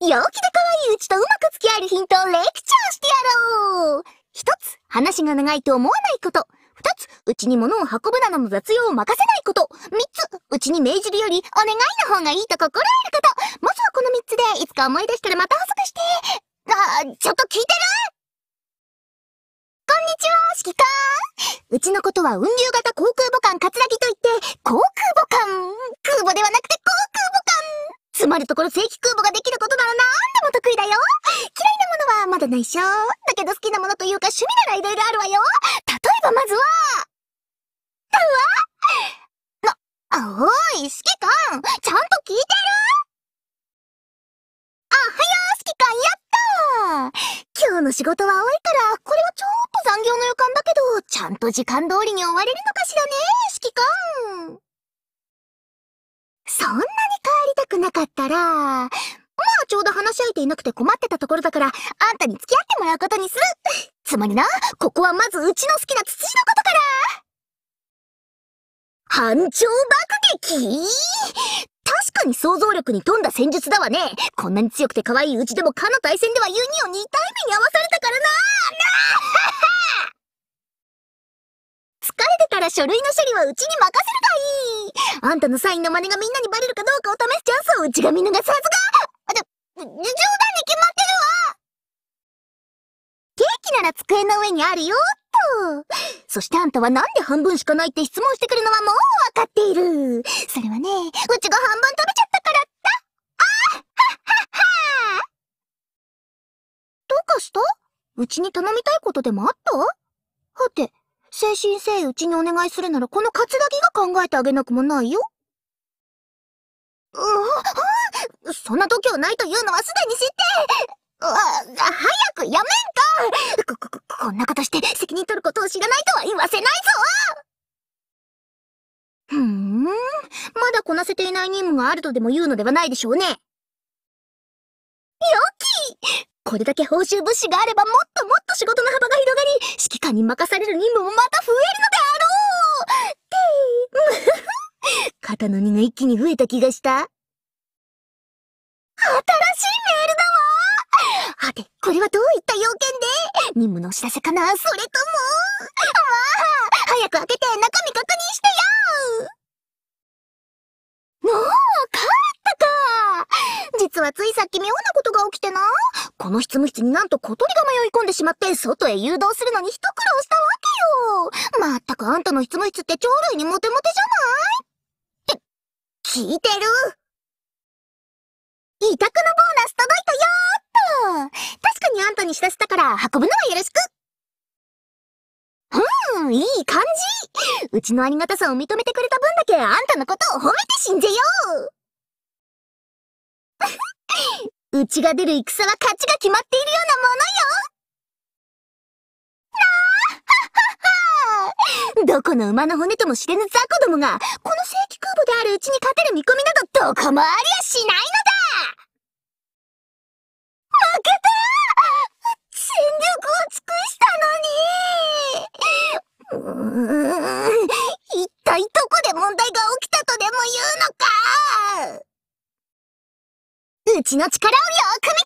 陽気で可愛いうちとうまく付き合えるヒントをレクチャーしてやろう一つ、話が長いと思わないこと。二つ、うちに物を運ぶなどの雑用を任せないこと。三つ、うちに命じるよりお願いの方がいいと心得ること。まずはこの三つで、いつか思い出したらまた補足して。あ、ちょっと聞いてるこんにちは、指揮かーん。うちのことは運流型航空母艦カツラギといって、航空母艦空母ではなくて航空母艦つまるところ正規空母ができることなら何でも得意だよ嫌いなものはまだないしょだけど好きなものというか趣味ならいろいろあるわよ例えばまずはだわな、おい、指揮官ちゃんと聞いてるあはよスキカンやったー今日の仕事は多いから、これはちょっと残業の予感だけど、ちゃんと時間通りに終われるのかしらね、指揮官。そんなに帰りたくなかったら、まあちょうど話し相手いなくて困ってたところだから、あんたに付き合ってもらうことにするつまりな、ここはまずうちの好きな土のことから反調爆撃確かに想像力に富んだ戦術だわねこんなに強くて可愛いうちでもかの対戦ではユニオン2体目に合わされたからななあから書類の処理はうちに任せるがいいあんたのサインの真似がみんなにバレるかどうかを試すチャンスをうちが見逃すはずがあ、だ、冗談に決まってるわケーキなら机の上にあるよっとそしてあんたはなんで半分しかないって質問してくるのはもうわかっているそれはね、うちが半分食べちゃったからだあはっはっはどうかしたうちに頼みたいことでもあったはて、誠心誠意うちにお願いするならこのカツラギが考えてあげなくもないよ。ううそんな度胸ないというのはすでに知ってあ、早くやめんかこ、こ、こんなことして責任取ることを知らないとは言わせないぞふーん、まだこなせていない任務があるとでも言うのではないでしょうね。これだけ報酬物資があればもっともっと仕事の幅が広がり、指揮官に任される任務もまた増えるのであろうって、肩の荷が一気に増えた気がした。新しいメールだわはて、これはどういった要件で任務のお知らせかなそれともああ、早く開けて中身確認してよもう、帰ったか実はついさっき妙なことが起きてな。この執務室になんと小鳥が迷い込んでしまって、外へ誘導するのに一苦労したわけよ。まったくあんたの執務室って鳥類にモテモテじゃないって、聞いてる委託のボーナス届いたよーっと確かにあんたに知らせたから運ぶのはよろしくうん、いい感じうちのありがたさを認めてくれた分だけあんたのことを褒めて死んじよううちが出る戦は勝ちが決まっているようなものよなあ どこの馬の骨とも知れぬ雑魚どもが、この正規空母であるうちに勝てる見込みなどどこもありゃしないのだ負けた全力を尽くしたのにうーん。ちの力をよく見てれ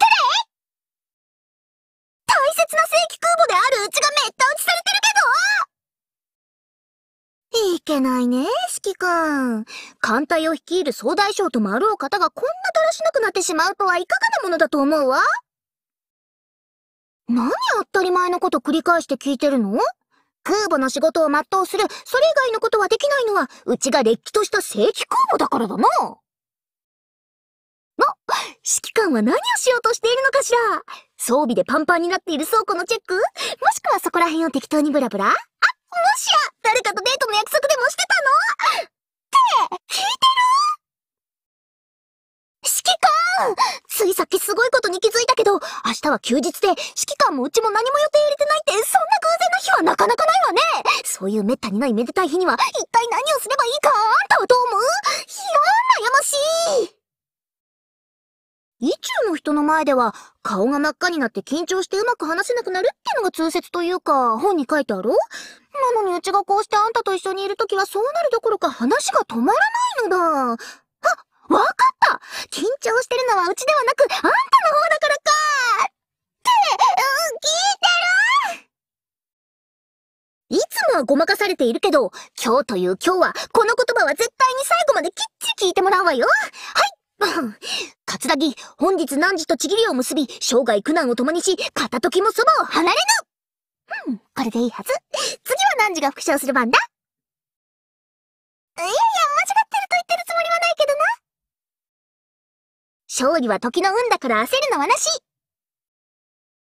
大切な正規空母であるうちがめった打ちされてるけどいけないね、四季くん。艦隊を率いる総大将と丸尾方がこんなだらしなくなってしまうとはいかがなものだと思うわ何当たり前のこと繰り返して聞いてるの空母の仕事を全うする、それ以外のことはできないのは、うちがれっきとした正規空母だからだな。指揮官は何をしようとしているのかしら装備でパンパンになっている倉庫のチェックもしくはそこら辺を適当にブラブラあ、もしや誰かとデートの約束でもしてたのって、聞いてる指揮官ついさっきすごいことに気づいたけど、明日は休日で指揮官もうちも何も予定入れてないって、そんな偶然の日はなかなかないわねそういう滅多にないめでたい日には、一体何をすればいいかあんたはどう思うの前では、顔が真っ赤になって緊張してうまく話せなくなるってのが通説というか、本に書いてあるなのにうちがこうしてあんたと一緒にいるときはそうなるどころか話が止まらないのだ。あ、わかった緊張してるのはうちではなく、あんたの方だからかって、うん、聞いてるいつもはごまかされているけど、今日という今日は、この言葉は絶対に最後まできっちり聞いてもらうわよ。はつなぎ、本日何時とちぎりを結び、生涯苦難を共にし、片時もそばを離れぬうん、これでいいはず。次は何時が復唱する番だいやいや、間違ってると言ってるつもりはないけどな。勝利は時の運だから焦るのはなし